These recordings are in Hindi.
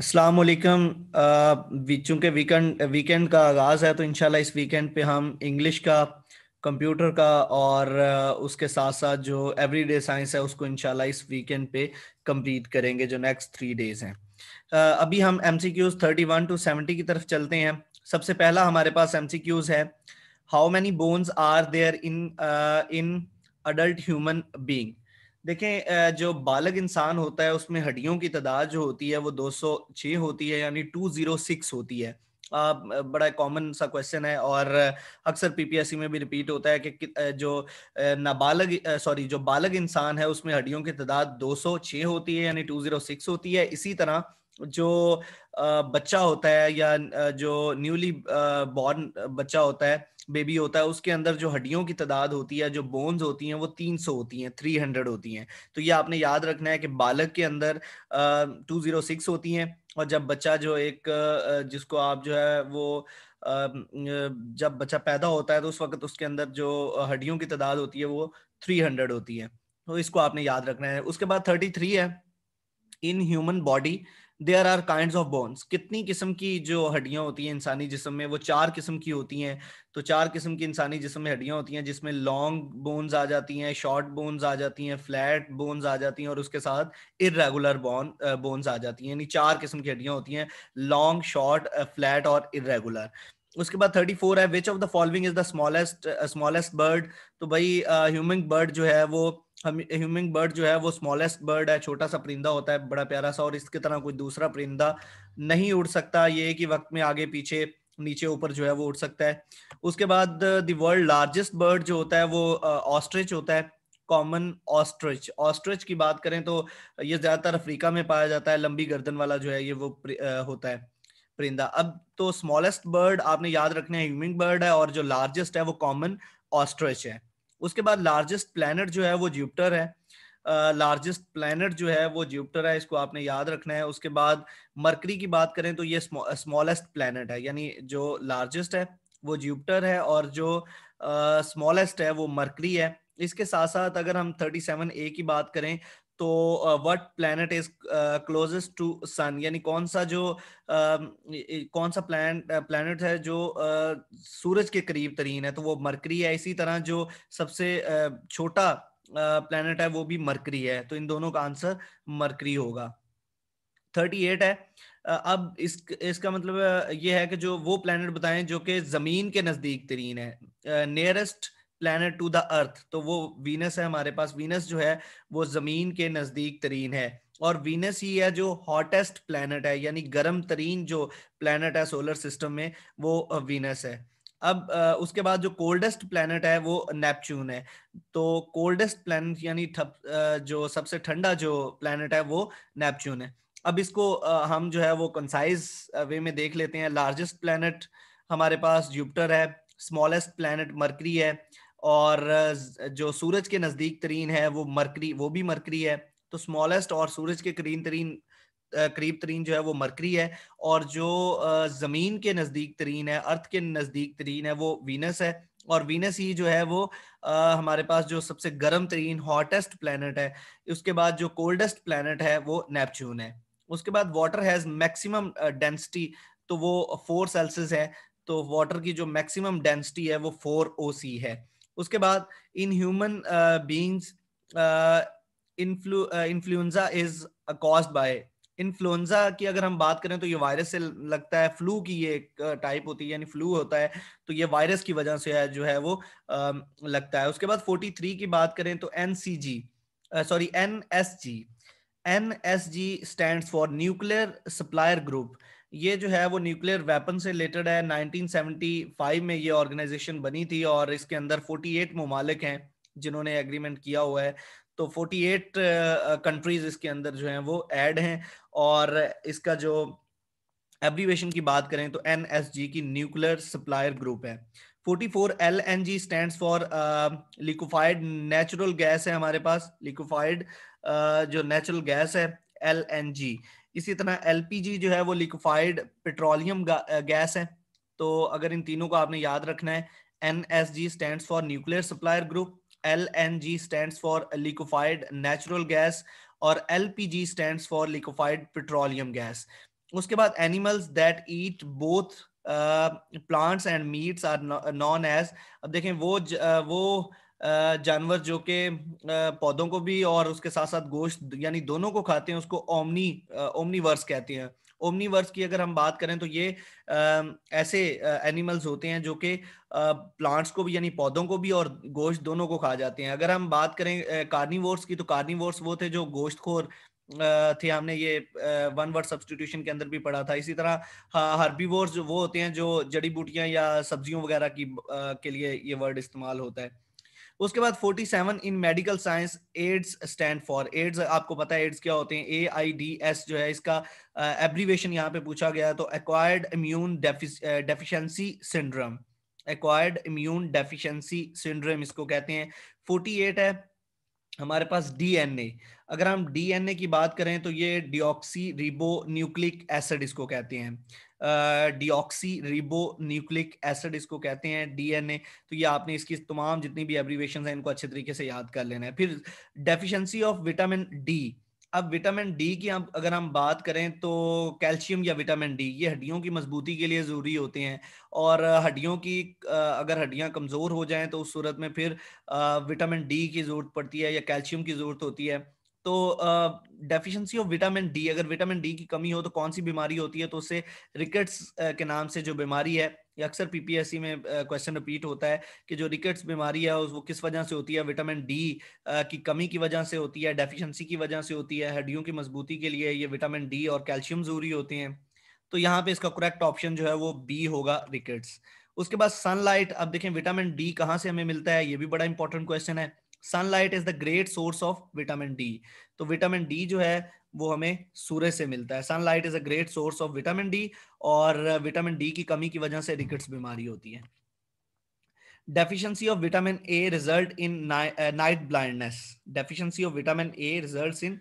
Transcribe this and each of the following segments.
अस्सलाम वालेकुम चूँकि वीकेंड वीकेंड का आगाज़ है तो इनशाला इस वीकेंड पे हम इंग्लिश का कंप्यूटर का और उसके साथ साथ जो एवरीडे साइंस है उसको इनशाला इस वीकेंड पे कंप्लीट करेंगे जो नेक्स्ट थ्री डेज हैं अभी हम M C Qs thirty one to seventy की तरफ चलते हैं सबसे पहला हमारे पास एम सी क्यूज़ है how many bones are there in in adult human being देखें जो बालक इंसान होता है उसमें हड्डियों की तादाद जो होती है वो 206 होती है यानी 206 होती है आ, बड़ा कॉमन सा क्वेश्चन है और अक्सर पीपीएससी में भी रिपीट होता है कि जो नाबालग सॉरी जो बालग इंसान है उसमें हड्डियों की तादाद 206 होती है यानी 206 होती है इसी तरह जो बच्चा होता है या जो न्यूली बॉर्न बच्चा होता है बेबी होता है उसके अंदर जो हड्डियों की तादाद होती है जो बोन्स होती हैं वो 300 होती हैं 300 होती हैं तो ये आपने याद रखना है कि बालक के अंदर टू जीरो सिक्स होती हैं और जब बच्चा जो एक जिसको आप जो है वो जब बच्चा पैदा होता है तो उस वक्त उसके अंदर जो हड्डियों की तादाद होती है वो थ्री होती है तो इसको आपने याद रखना है उसके बाद थर्टी है in human body there are kind of bones कितनी किस्म की जो हड्डियां होती हैं इंसानी जिसम में वो चार किस्म की होती हैं तो चार किस्म की इंसानी जिसम में हड्डियां होती हैं जिसमें लॉन्ग बोन्स आ जाती हैं शॉर्ट बोन्स आ जाती हैं फ्लैट बोन्स आ जाती हैं और उसके साथ इरेगुलर बोन बोन्स आ जाती हैं यानी चार किस्म की हड्डियां होती हैं लॉन्ग शॉर्ट फ्लैट और इरेगुलर उसके बाद थर्टी फोर है which of the following is the smallest smallest bird तो भाई ह्यूमन uh, बर्ड जो है वो ह्यूमिंग बर्ड जो है वो स्मॉलेस्ट बर्ड है छोटा सा परिंदा होता है बड़ा प्यारा सा और इसकी तरह कोई दूसरा परिंदा नहीं उड़ सकता ये कि वक्त में आगे पीछे नीचे ऊपर जो है वो उड़ सकता है उसके बाद द वर्ल्ड लार्जेस्ट बर्ड जो होता है वो ऑस्ट्रिच uh, होता है कॉमन ऑस्ट्रिच ऑस्ट्रिच की बात करें तो ये ज्यादातर अफ्रीका में पाया जाता है लंबी गर्दन वाला जो है ये वो uh, होता है परिंदा अब तो स्मॉलेस्ट बर्ड आपने याद रखना है ह्यूमिंग बर्ड है और जो लार्जेस्ट है वो कॉमन ऑस्ट्रेच है उसके बाद लार्जेस्ट प्लैनेट जो है वो जुपिटर है लार्जेस्ट uh, प्लैनेट जो है वो जुपिटर है इसको आपने याद रखना है उसके बाद मरकरी की बात करें तो ये स्मॉलेस्ट प्लैनेट है यानी जो लार्जेस्ट है वो जुपिटर है और जो स्मॉलेस्ट uh, है वो मरकरी है इसके साथ साथ अगर हम 37 ए की बात करें तो what planet is closest to sun यानी कौन सा जो uh, कौन सा प्लान प्लैनेट है जो uh, सूरज के करीब तरीन है तो वो मरकरी है इसी तरह जो सबसे uh, छोटा प्लैनेट है वो भी मरकरी है तो इन दोनों का आंसर मरकरी होगा थर्टी एट है अब इस इसका मतलब ये है कि जो वो प्लैनेट बताएं जो कि जमीन के नजदीक तरीन है nearest uh, planet to the Earth तो वो वीनस है हमारे पास वीनस जो है वो जमीन के नजदीक तरीन है और वीनस ही है जो हॉटेस्ट प्लैनेट है यानी गर्म तरीन जो प्लैनेट है सोलर सिस्टम में वो वीनस है अब उसके बाद जो कोल्डेस्ट प्लैनेट है वो नेपच्यून है तो कोल्डेस्ट प्लैनेट यानी जो सबसे ठंडा जो प्लैनेट है वो नेपच्यून है अब इसको हम जो है वो कंसाइज वे में देख लेते हैं लार्जेस्ट प्लैनेट हमारे पास जुपिटर है स्मॉलेस्ट प्लैनेट मरकरी है और जो सूरज के नजदीक तरीन है वो मरकरी वो भी मरकरी है तो स्मॉलेस्ट और सूरज के करीन तरीन करीब तरीन जो है वो मरकरी है और जो जमीन के नजदीक तरीन है अर्थ के नजदीक तरीन है वो वीनस है और वीनस ही जो है वो आ, हमारे पास जो सबसे गर्म तरीन हॉटेस्ट प्लानट है उसके बाद जो कोल्डेस्ट प्लानट है वो नेपच्यून है उसके बाद वाटर हैज मैक्सिमम डेंसिटी तो वो फोर सेल्सियस है तो वाटर की जो मैक्सिमम डेंसिटी है वो फोर ओ है उसके बाद in human beings influenza is cause by influenza की अगर हम बात करें तो ये वायरस से लगता है फ्लू की ये एक uh, टाइप होती है यानी फ्लू होता है तो ये वायरस की वजह से है जो है वो आ, um, लगता है उसके बाद 43 की बात करें तो N C G sorry N S G N S G stand for nuclear supplier group ये जो है वो न्यूक्लियर वेपन से रिलेटेड है 1975 में ये ऑर्गेनाइजेशन बनी थी और इसके अंदर 48 ममालिक हैं जिन्होंने एग्रीमेंट किया हुआ है तो 48 कंट्रीज इसके अंदर जो हैं वो ऐड हैं और इसका जो एब्रीवेशन की बात करें तो एन की न्यूक्लियर सप्लायर ग्रुप है 44 L N G stand for liquefied natural gas है हमारे पास लिक्विफाइड uh, जो नेचुरल गैस है एल एन जी इसी तरह एलपीजी जो है वो लिक्विफाइड पेट्रोलियम गैस है तो अगर इन तीनों को आपने याद रखना है N S G stand for nuclear supplier group L N G stand for liquefied natural gas और L P G stand for liquefied petroleum gas उसके बाद animals that eat both plants and meats are non age अब देखें वो ज, uh, वो जानवर जो के पौधों को भी और उसके साथ साथ गोश्त यानी दोनों को खाते हैं उसको ओमनी ओमनीवर्स कहते हैं ओमनीवर्स की अगर हम बात करें तो ये ऐसे एनिमल्स होते हैं जो कि प्लांट्स को भी यानी पौधों को भी और गोश्त दोनों को खा जाते हैं अगर हम बात करें कार्निवोर्स की तो कार्निवोर्स वो थे जो गोश्त थे हमने ये वन वर्ड सब्सटीट्यूशन के अंदर भी पढ़ा था इसी तरह हर्बीवोर्स वो होते हैं जो जड़ी बूटियां या सब्जियों वगैरह की के लिए ये वर्ड इस्तेमाल होता है उसके बाद 47 in medical science AIDS stand for AIDS आपको पता है एड्स क्या होते हैं ए आई डी एस जो है इसका एब्रीवेशन uh, यहाँ पे पूछा गया है तो acquired immune deficiency syndrome acquired immune deficiency syndrome इसको कहते हैं 48 है हमारे पास डीएनए अगर हम डीएनए की बात करें तो ये डिओक्सी रिबो न्यूक्लिक एसिड इसको कहते हैं डिऑक्सी रिबो न्यूक्लिक एसिड इसको कहते हैं डीएनए तो ये आपने इसकी तमाम जितनी भी एब्रीवेशन है इनको अच्छे तरीके से याद कर लेना है फिर डेफिशिएंसी ऑफ विटामिन डी अब विटामिन डी की अब अगर हम बात करें तो कैल्शियम या विटामिन डी ये हड्डियों की मजबूती के लिए ज़रूरी होते हैं और हड्डियों की अगर हड्डियां कमज़ोर हो जाएं तो उस सूरत में फिर विटामिन डी की ज़रूरत पड़ती है या कैल्शियम की ज़रूरत होती है तो डेफिशिएंसी ऑफ विटामिन डी अगर विटामिन डी की कमी हो तो कौन सी बीमारी होती है तो उससे रिकेट्स के नाम से जो बीमारी है ये अक्सर पीपीएससी में क्वेश्चन रिपीट होता है कि जो रिकेट्स बीमारी है वो किस वजह से होती है विटामिन डी की कमी की वजह से होती है डेफिशिएंसी की वजह से होती है हड्डियों की मजबूती के लिए ये विटामिन डी और कैल्शियम जरूरी होते हैं तो यहाँ पे इसका करेक्ट ऑप्शन जो है वो बी होगा रिकेट्स उसके बाद सनलाइट अब देखें विटामिन डी कहाँ से हमें मिलता है ये भी बड़ा इंपॉर्टेंट क्वेश्चन है sunlight is the great source of vitamin D तो विटामिन डी जो है वो हमें सूर्य से मिलता है sunlight is a great source of vitamin D और विटामिन डी की कमी की वजह से रिकट्स बीमारी होती है deficiency of vitamin A result in night blindness deficiency of vitamin A results in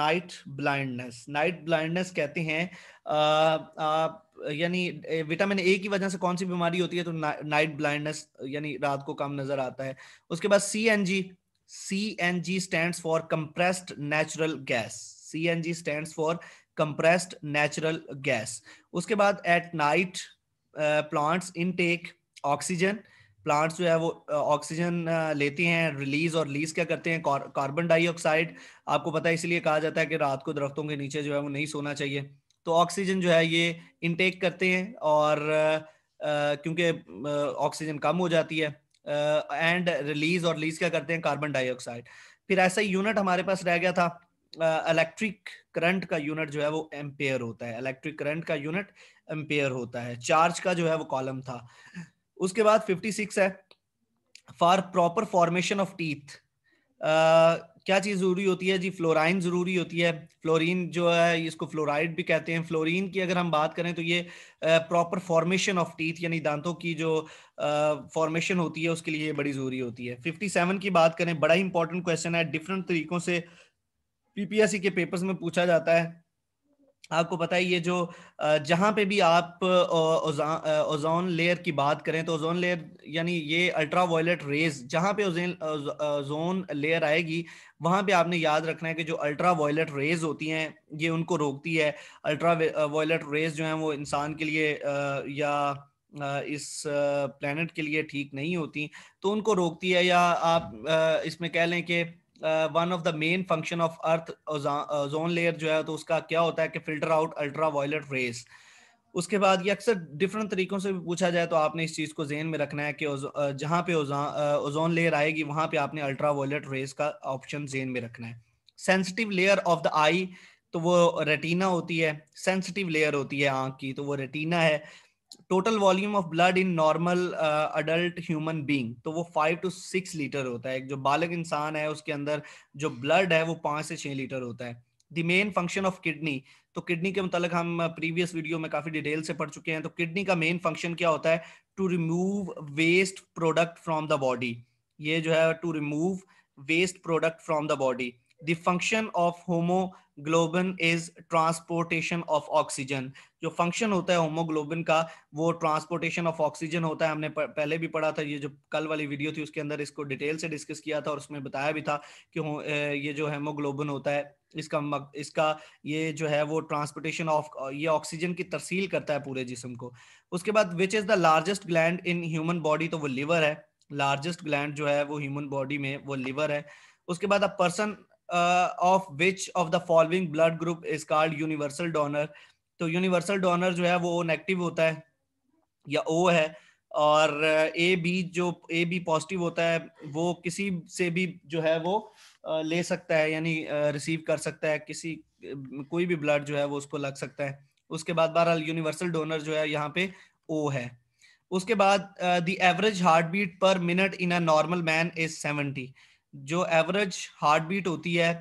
night blindness night blindness कहते हैं uh, uh, यानी विटामिन uh, ए की वजह से कौन सी बीमारी होती है तो नाइट ब्लाइंडनेस यानी रात को कम नजर आता है उसके बाद C N G CNG stands for compressed natural gas. CNG stands for compressed natural gas. उसके बाद at night plants intake oxygen plants जो है वो ऑक्सीजन uh, uh लेती हैं रिलीज और रिलीज क्या करते हैं कार्बन डाइऑक्साइड आपको पता है इसलिए कहा जाता है कि रात को दरख्तों के नीचे जो है वो नहीं सोना चाहिए तो ऑक्सीजन जो है ये इनटेक करते हैं और uh, uh, क्योंकि ऑक्सीजन uh, कम हो जाती है एंड रिलीज और रिलीज क्या करते हैं कार्बन डाइऑक्साइड फिर ऐसा ही यूनिट हमारे पास रह गया था इलेक्ट्रिक uh, करंट का यूनिट जो है वो एम्पेयर होता है इलेक्ट्रिक करंट का यूनिट एम्पेयर होता है चार्ज का जो है वो कॉलम था उसके बाद 56 है for proper formation of teeth क्या चीज जरूरी होती है जी फ्लोराइन जरूरी होती है फ्लोरीन जो है इसको फ्लोराइड भी कहते हैं फ्लोरीन की अगर हम बात करें तो ये प्रॉपर फॉर्मेशन ऑफ टीथ यानी दांतों की जो फॉर्मेशन होती है उसके लिए ये बड़ी जरूरी होती है 57 की बात करें बड़ा इंपॉर्टेंट क्वेश्चन है डिफरेंट तरीकों से पीपीएससी के पेपर्स में पूछा जाता है आपको पता है ये जो जहाँ पे भी आप ओजोन लेयर की बात करें तो ओजोन लेयर यानी ये अल्ट्रा वायलेट रेज जहाँ पे ओजोन लेयर आएगी वहाँ पे आपने याद रखना है कि जो अल्ट्रा वायलेट रेज होती हैं ये उनको रोकती है अल्ट्रा वायलेट रेज जो है वो इंसान के लिए या इस प्लानट के लिए ठीक नहीं होती तो उनको रोकती है या आप इसमें कह लें कि one of the main function of earth ozone layer जो है तो उसका क्या होता है कि filter out ultra violet rays उसके बाद ये अक्सर डिफरेंट तरीकों से भी पूछा जाए तो आपने इस चीज़ को जेन में रखना है कि uh, जहाँ पे ओजोन लेयर uh, आएगी वहाँ पे आपने अल्ट्रा वायलेट रेस का ऑप्शन जेन में रखना है sensitive layer of the eye तो वो रेटिना होती है सेंसिटिव लेयर होती है आँख की तो वो रेटिना है total volume of blood in normal adult human being तो वो फाइव टू सिक्स लीटर होता है जो बालक इंसान है उसके अंदर जो ब्लड है वो पांच से छह लीटर होता है the main function of kidney तो किडनी के मतलब हम प्रीवियस uh, वीडियो में काफी डिटेल से पढ़ चुके हैं तो किडनी का मेन फंक्शन क्या होता है to remove waste product from the body ये जो है to remove waste product from the body the function of haemoglobin is transportation of oxygen जो फंक्शन होता है होमोग्लोबिन का वो ट्रांसपोर्टेशन ऑफ ऑक्सीजन होता है हमने पहले भी पढ़ा था ये जो कल वाली वीडियो थी उसके अंदर इसको डिटेल से डिस्कस किया था और उसमें बताया भी था कि ये जो हेमोग्लोबिन होता है इसका मक, इसका ये जो है वो ट्रांसपोर्टेशन ऑफ ये ऑक्सीजन की तरसील करता है पूरे जिसम को उसके बाद which is the largest gland in human body तो वो लिवर है लार्जेस्ट ग्लैंड जो है वो ह्यूमन बॉडी में वो लिवर है उसके बाद a person uh, of which of the following blood group is called universal donor तो यूनिवर्सल डोनर जो है वो नेगेटिव होता है या ओ है और ए uh, बी जो ए बी पॉजिटिव होता है वो किसी से भी जो है वो uh, ले सकता है यानी रिसीव uh, कर सकता है किसी कोई भी ब्लड जो है वो उसको लग सकता है उसके बाद बहरहाल यूनिवर्सल डोनर जो है यहाँ पे ओ है उसके बाद the average heart beat per minute in a normal man is seventy जो एवरेज हार्ट बीट होती है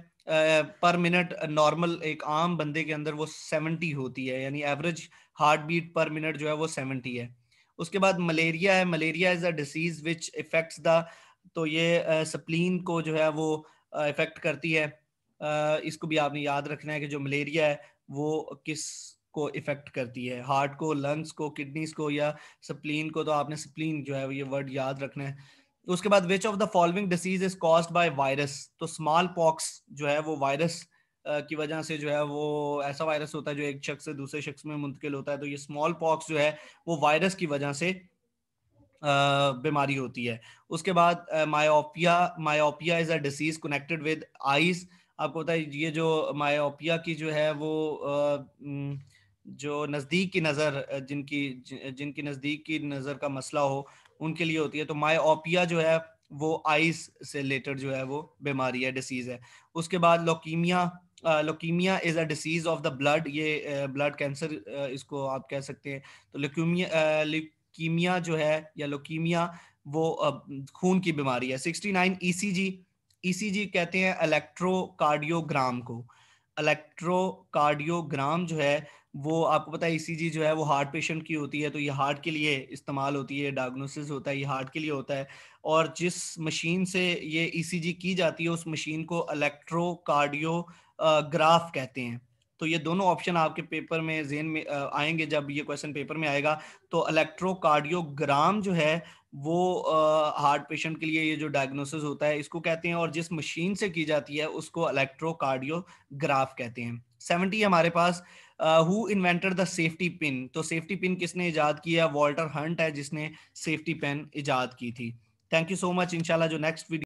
पर मिनट नॉर्मल एक आम बंदे के अंदर वो सेवेंटी होती है यानी average heart beat per minute जो है वो सेवेंटी है उसके बाद मलेरिया है malaria is a disease which affects the तो ये स्प्लीन uh, को जो है वो इफेक्ट uh, करती है uh, इसको भी आपने याद रखना है कि जो मलेरिया है वो किस को इफेक्ट करती है हार्ट को लंग्स को किडनीज को या स्प्लीन को तो आपने स्प्लीन जो है ये वर्ड याद रखना है उसके बाद which of the following disease is caused by virus तो स्मॉल पॉक्स जो है वो वायरस की वजह से जो है वो ऐसा वायरस होता है जो एक शख्स से दूसरे शख्स में मुंतकिल होता है तो ये स्मॉल पॉक्स जो है वो वायरस की वजह से बीमारी होती है उसके बाद myopia myopia is a disease connected with eyes आपको पता है ये जो मायोपिया की जो है वो जो नज़दीक की नज़र जिनकी जिनकी नज़दीक की नज़र का मसला हो उनके लिए होती है तो मायोपिया जो है वो आइस से रिलेटेड जो है वो बीमारी है डिसीज है उसके बाद leukaemia leukaemia is a disease of the blood ये ब्लड uh, कैंसर uh, इसको आप कह सकते हैं तो लोकीमिया लोकीमिया जो है या लोकीमिया वो uh, खून की बीमारी है 69 ईसीजी ईसीजी कहते हैं इलेक्ट्रोकार्डियोग्राम को इलेक्ट्रोकार्डियोग्राम जो है वो आपको पता है ईसीजी जो है वो हार्ट पेशेंट की होती है तो ये हार्ट के लिए इस्तेमाल होती है डायग्नोसिस होता है ये हार्ट के लिए होता है और जिस मशीन से ये ईसीजी e की जाती है उस मशीन को ग्राफ कहते हैं तो ये दोनों ऑप्शन आपके पेपर में जेन में आएंगे जब ये क्वेश्चन पेपर में आएगा तो इलेक्ट्रोकार्डियोग्राम जो है वो हार्ट पेशेंट के लिए ये जो डायग्नोसिस होता है इसको कहते हैं और जिस मशीन से की जाती है उसको इलेक्ट्रोकार्डियोग्राफ कहते हैं सेवेंटी हमारे पास who invented the safety pin तो सेफ्टी पिन किसने इजाद किया वॉल्टर हंट है जिसने सेफ्टी पेन इजाद की थी थैंक यू सो मच इंशाल्लाह जो नेक्स्ट वीडियो